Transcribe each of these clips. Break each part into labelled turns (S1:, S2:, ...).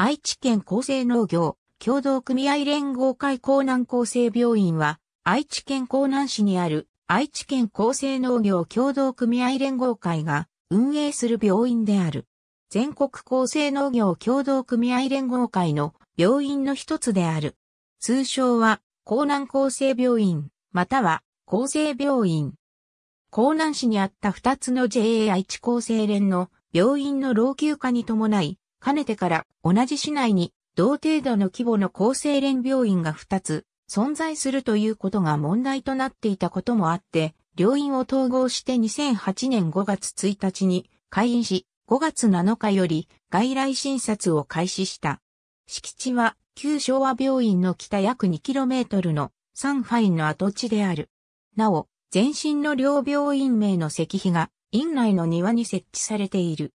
S1: 愛
S2: 知県厚生農業協同組合連合会江南厚生病院は、愛知県江南市にある愛知県厚生農業協同組合連合会が運営する病院である。全国厚生農業協同組合連合会の病院の一つである。通称は、江南厚生病院、または、厚生病院。江南市にあった二つの JA 愛知厚生連の病院の老朽化に伴い、かねてから同じ市内に同程度の規模の厚生連病院が2つ存在するということが問題となっていたこともあって、病院を統合して2008年5月1日に開院し、5月7日より外来診察を開始した。敷地は旧昭和病院の北約 2km のサンファインの跡地である。なお、前身の両病院名の石碑が院内の庭に設置されている。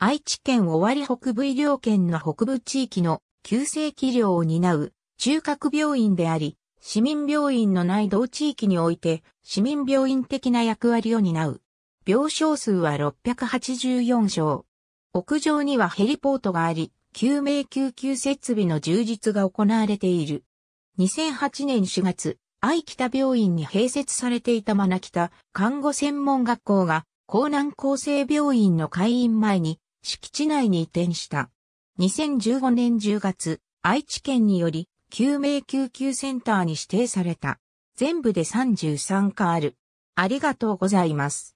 S2: 愛知県尾張北部医療圏の北部地域の急性気療を担う中核病院であり、市民病院の内同地域において市民病院的な役割を担う。病床数は684床。屋上にはヘリポートがあり、救命救急設備の充実が行われている。2008年4月、愛北病院に併設されていたマナ北看護専門学校が、江南厚生病院の会員前に敷地内に移転した。2015年10月、愛知県により、救命救急センターに指定された。全部で33課ある。ありがとうございます。